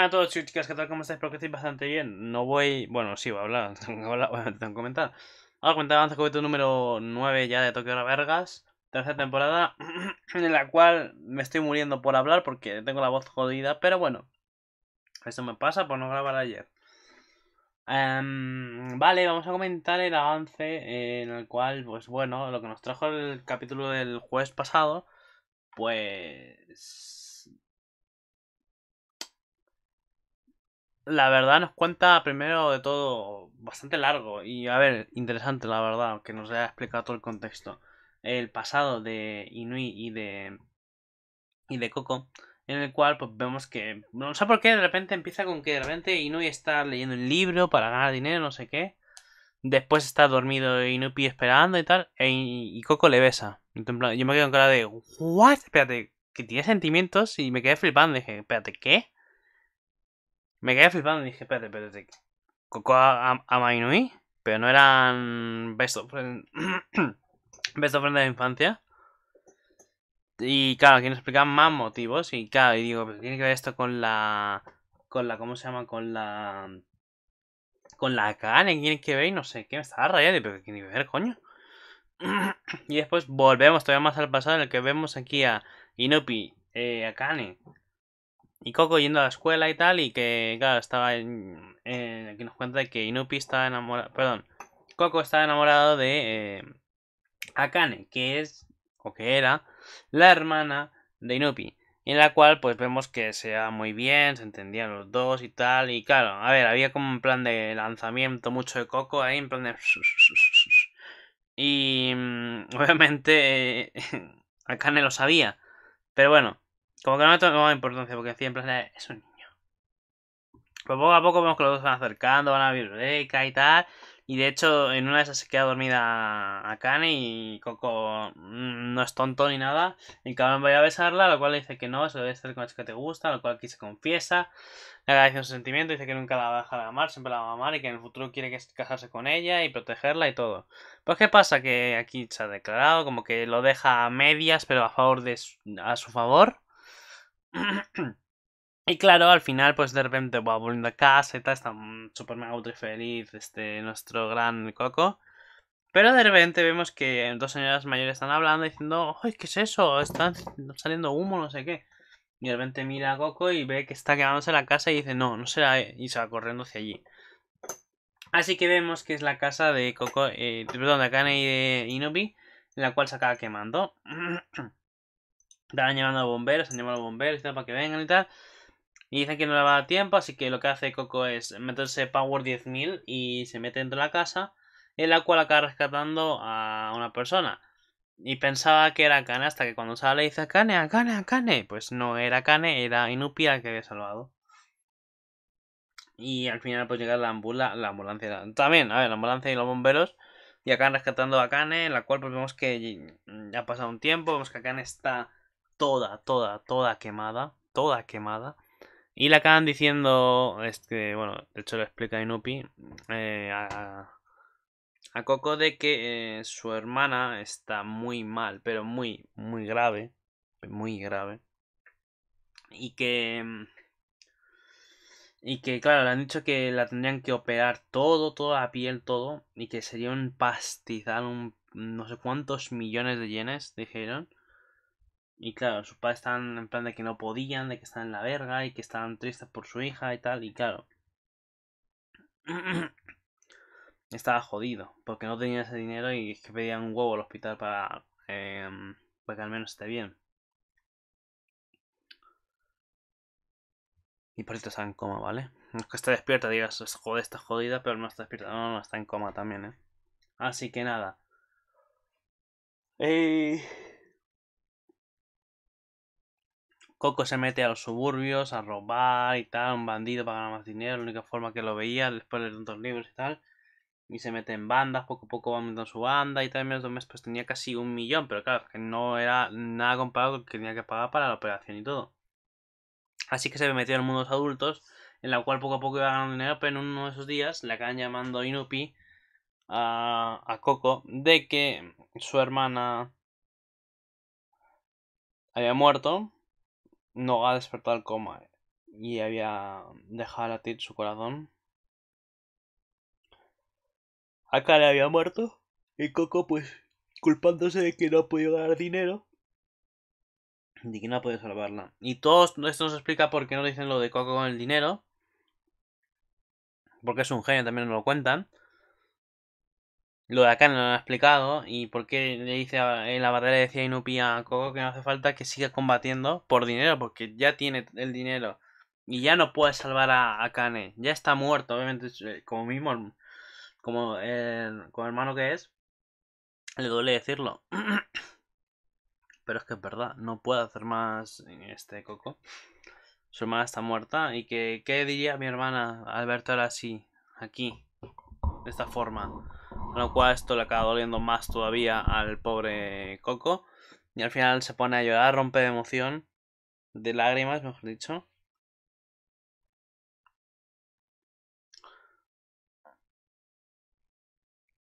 Hola a todos chicos chicas, ¿qué tal? ¿Cómo estáis? Espero que bastante bien. No voy... Bueno, sí, voy a hablar, tengo que hablar, bueno, tengo que comentar. Ahora avance con el número 9 ya de Tokio Vergas, tercera temporada, en la cual me estoy muriendo por hablar porque tengo la voz jodida, pero bueno, eso me pasa por no grabar ayer. Em, vale, vamos a comentar el avance en el cual, pues bueno, lo que nos trajo el capítulo del jueves pasado, pues la verdad nos cuenta primero de todo bastante largo y a ver, interesante la verdad, que nos haya explicado todo el contexto. El pasado de Inui y de y de Coco, en el cual pues vemos que no sé por qué de repente empieza con que de repente Inui está leyendo un libro para ganar dinero, no sé qué. Después está dormido Inupi esperando y tal, e y Coco le besa. Yo me quedo con cara de, ¿what? Espérate, que tiene sentimientos y me quedé flipando. Dije, espérate, ¿qué? Me quedé flipando y dije, espérate, espérate. Coco a, Mainui, pero no eran Best of Friends. best of de infancia. Y claro, aquí nos explican más motivos. Y claro, y digo, tiene que ver esto con la. Con la. ¿Cómo se llama? Con la. Con la Akane, tiene que ver y no sé qué. Me estaba rayando, pero tiene que ver, coño? y después volvemos todavía más al pasado en el que vemos aquí a Inopi, eh, a Kane, y Coco yendo a la escuela y tal, y que, claro, estaba en, nos cuenta que Inupi está enamorado, perdón, Coco está enamorado de eh, Akane, que es, o que era, la hermana de Inupi, en la cual pues vemos que se va muy bien, se entendían los dos y tal, y claro, a ver, había como un plan de lanzamiento mucho de Coco ahí, en plan de... Y mm, obviamente eh, Akane lo sabía, pero bueno, como que no más importancia porque siempre es un niño. Pues poco a poco vemos que los dos van acercando, van a la biblioteca y tal. Y de hecho, en una de esas se queda dormida a Kane y Coco mm, no es tonto ni nada. Y cabrón vaya a besarla, lo cual le dice que no, se debe hacer con chica que te gusta, lo cual aquí se confiesa. Le agradece su sentimiento, dice que nunca la va a dejar amar, siempre la va a amar y que en el futuro quiere casarse con ella y protegerla y todo. Pues qué pasa que aquí se ha declarado como que lo deja a medias, pero a favor de a su favor. Y claro, al final, pues de repente va volviendo a casa y está mm, súper mega y feliz este, nuestro gran Coco. Pero de repente vemos que dos señoras mayores están hablando diciendo, ¡ay, qué es eso! Están saliendo humo, no sé qué. Y de repente mira a Coco y ve que está quemándose la casa y dice, no, no será. Y se va corriendo hacia allí. Así que vemos que es la casa de Coco, eh, perdón, de Akane y de Inobi, la cual se acaba quemando. Estaban llamando a bomberos, han llamado a bomberos y tal, para que vengan y tal. Y dicen que no le va a dar tiempo, así que lo que hace Coco es meterse Power 10.000 y se mete dentro de la casa, en la cual acaba rescatando a una persona. Y pensaba que era Kane, hasta que cuando sale dice Kane, a Kane, a Kane. Pues no era Kane, era Inupia que había salvado. Y al final pues llega la, ambula, la ambulancia. También, a ver, la ambulancia y los bomberos. Y acaban rescatando a Kane, en la cual pues vemos que ya ha pasado un tiempo, vemos que Kane está toda, toda, toda quemada, toda quemada. Y la acaban diciendo, este, bueno, de hecho lo explica Inupi eh, a, Coco de que eh, su hermana está muy mal, pero muy, muy grave, muy grave. Y que... Mm, y que, claro, le han dicho que la tendrían que operar todo, toda la piel, todo. Y que sería un pastizal, no sé cuántos millones de yenes, dijeron. Y claro, sus padres estaban en plan de que no podían, de que están en la verga y que estaban tristes por su hija y tal. Y claro, estaba jodido porque no tenía ese dinero y es que pedían un huevo al hospital para, em, para que al menos esté bien. Y por eso está en coma, ¿vale? No es que esté despierta, digas, joder, está jodida, pero no está despierta. No, no, está en coma también, ¿eh? Así que nada. Eh... Coco se mete a los suburbios a robar y tal, un bandido para ganar más dinero, la única forma que lo veía después de tantos libros y tal. Y se mete en bandas, poco a poco va aumentando su banda y tal, en menos de mes pues tenía casi un millón, pero claro, que no era nada comparado con lo que tenía que pagar para la operación y todo. Así que se metió en el mundo de los adultos, en la cual poco a poco iba ganando dinero, pero en uno de esos días le acaban llamando Inupi a Coco de que su hermana había muerto no ha despertado el coma eh, y había mm, dejado latir su corazón. Acá le había muerto y Coco pues culpándose de que no ha podido ganar dinero de que no ha podido salvarla. Y todo esto nos explica por qué no dicen lo de Coco con el dinero. Porque es un genio, también nos lo cuentan. Lo de acá no lo han explicado y por qué le dice en la batalla decía Inupi a Coco que no hace falta que siga combatiendo por dinero, porque ya tiene el dinero y ya no puede salvar a, Akane, ya está muerto, obviamente, eh, como mismo, como, el, hermano que es, le duele decirlo. Pero es que es verdad, no puede hacer más este Coco. Su hermana está muerta. ¿Y que, qué diría mi hermana Alberto ahora sí, aquí, de esta forma? Con lo cual esto le acaba doliendo más todavía al pobre Coco. Y al final se pone a llorar, rompe de emoción. De lágrimas, mejor dicho.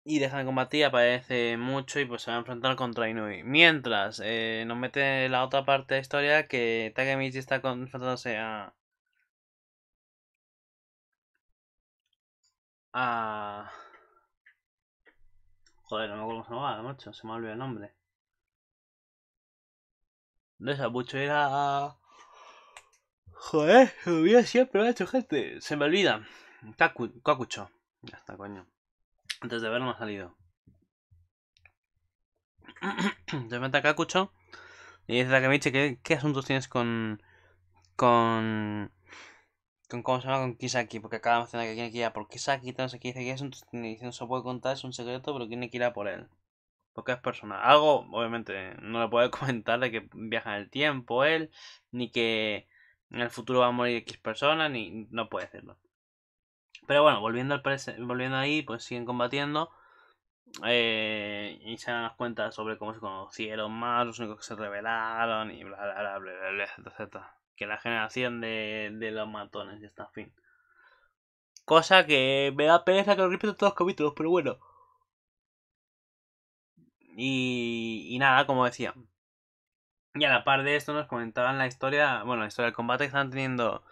y deja de combatir, aparece mucho y pues se va a enfrentar contra Inui. Mientras eh, nos mete la otra parte de la historia que Takemichi está enfrentándose a... a... Joder, no me acuerdo cómo se llamaba, macho. Se me olvida el nombre. De esa mucho era... Joder, lo hubiera siempre, hecho gente. Se me olvida. Kakucho. Ya está, coño. Antes de verlo me ha salido. Se mete a Kakucho. Y dice que ¿qué, ¿qué asuntos tienes con... con con cómo se llama con Kisaki, porque acaba de que tiene que ir a por Kisaki, entonces aquí dice que es no se puede contar, es un secreto, pero tiene que ir a por él. Porque es personal. Algo, obviamente, no le puede comentar de que viaja en el tiempo él, ni que en el futuro va a morir X personas, ni no puede decirlo. Pero bueno, volviendo al volviendo ahí, pues siguen combatiendo. Eh, y se dan las cuentas sobre cómo se conocieron más, los únicos que se revelaron y bla bla bla bla etc que la generación de, de los matones y está fin. Cosa que me da pena que lo repito todos los capítulos, pero bueno. Y, nada, como decía. Y a la par de esto nos comentaban la historia, bueno, la historia del combate que están teniendo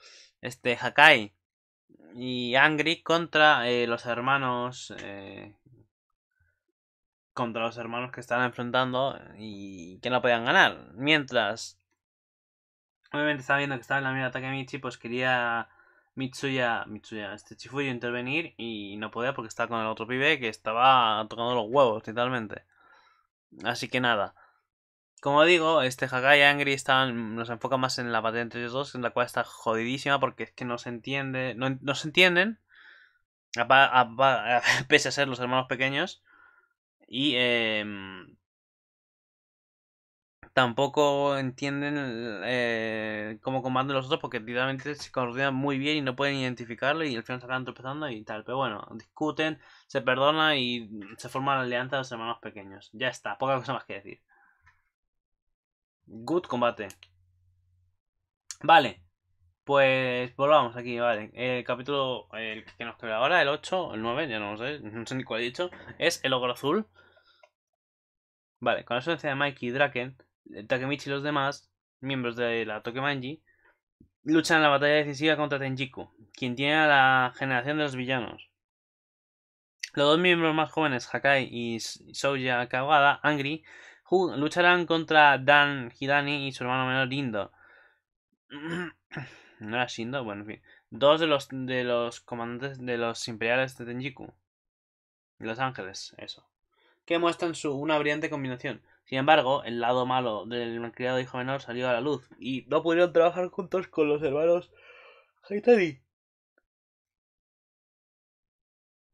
este Hakai y Angry contra eh, los hermanos eh, contra los hermanos que están enfrentando y que no podían ganar. Mientras Obviamente estaba viendo que estaba en la mira ataque a Michi, pues quería Mitsuya, Mitsuya, este Chifuyo intervenir y no podía porque estaba con el otro pibe que estaba tocando los huevos, totalmente Así que nada. Como digo, este Haga y Angry están, nos enfoca más en la batalla entre ellos dos, en la cual está jodidísima porque es que no se entiende, no, se entienden, pese a ser los hermanos pequeños. Y eh, tampoco entienden eh, cómo combaten los otros porque directamente se coordinan muy bien y no pueden identificarlo y al final se acaban tropezando y tal. Pero bueno, discuten, se perdonan y se forma la alianza de los hermanos pequeños. Ya está, poca cosa más que decir. Good combate. Vale, pues volvamos aquí, vale. El capítulo que nos queda ahora, el 8, el 9, ya no lo sé, no sé ni cuál he dicho, es el ogro azul. Vale, con la suerte de Mikey y Draken, eh, Takemichi y los demás miembros de la Tokemanji luchan en la batalla decisiva contra Tenjiku, quien tiene a la generación de los villanos. Los dos miembros más jóvenes, Hakai y Souya Kawada, Angry, lucharán contra Dan Hidani y su hermano menor Indo. ¿No era Shindo? Bueno, en fin. Dos de los, de los comandantes de los imperiales de Tenjiku. Los Ángeles, eso. Que muestran su, una brillante combinación. Sin embargo, el lado malo del malcriado hijo menor salió a la luz y no pudieron trabajar juntos con los hermanos Haitani.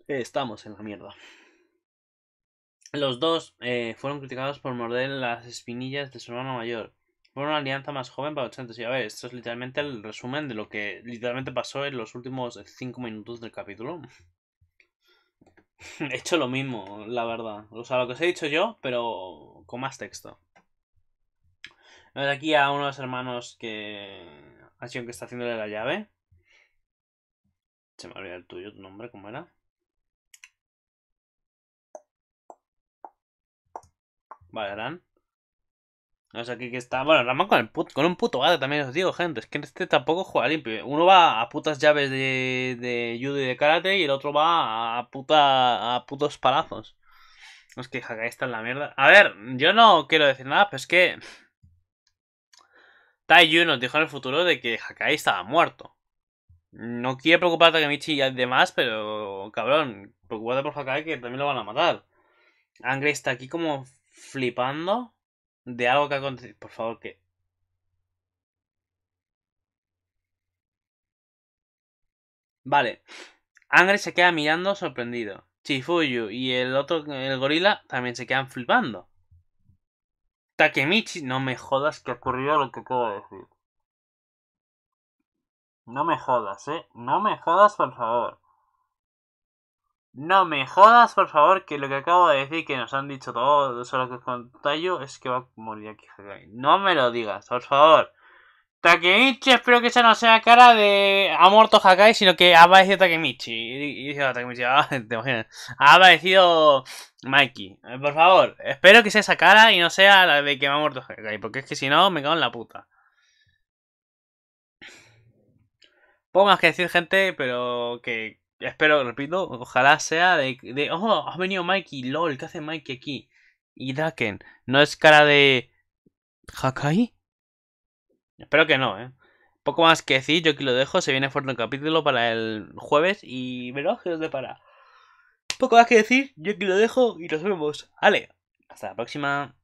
Estamos en la mierda. Los dos eh, fueron criticados por morder las espinillas de su hermano mayor. Fue una alianza más joven para 80. Y a ver, esto es literalmente el resumen de lo que literalmente pasó en los últimos 5 minutos del capítulo. He hecho lo mismo, la verdad. O sea, lo que os he dicho yo, pero con más texto. Vemos aquí a uno de los hermanos que. Ha sido que está haciéndole la llave. Se me olvidó el tuyo, tu nombre, ¿cómo era? Vale, Aran no sé que, está. Bueno, Ramón con, el con un puto gato también os digo, oh, gente. Es que este tampoco juega limpio. Uno va a putas llaves de, de judo y de karate y el otro va a, puta, a putos palazos. Es que Hakai está en la mierda. A ver, yo no quiero decir nada, pero es que. Taiyu nos dijo en el futuro de que Hakai estaba muerto. No quiere preocuparte que Michi y demás, pero cabrón, preocupate por Hakai que también lo van a matar. Angry está aquí como flipando de algo que ha acontecido. Por favor, que. Vale. Angry se queda mirando sorprendido. Chifuyu y el otro, el gorila, también se quedan flipando. Takemichi, no me jodas que ocurrió lo que acabo de decir. No me jodas, eh. No me jodas, por favor. No me jodas, por favor, que lo que acabo de decir, que nos han dicho todos solo los que contayo, es que va a morir aquí Hakai. No me lo digas, por favor. Takemichi, espero que esa no sea cara de ha muerto Hakai, sino que ha aparecido Takemichi. Y dice ah, ah te imaginas. Ha aparecido Mikey. Eh, por favor, espero que sea esa cara y no sea la de que me ha muerto Hakai, porque es que si no, me cago en la puta. Poco más que decir, gente, pero que espero, repito, ojalá sea de, oh, ha venido Mikey, lol, ¿qué hace Mikey aquí? Y Daken, no es cara de Hakai. Espero que no, eh. Poco más que decir, yo aquí lo dejo, se viene fuerte capítulo para el jueves y verá que os depara. Poco más que decir, yo aquí lo dejo y nos vemos. Ale, hasta la próxima.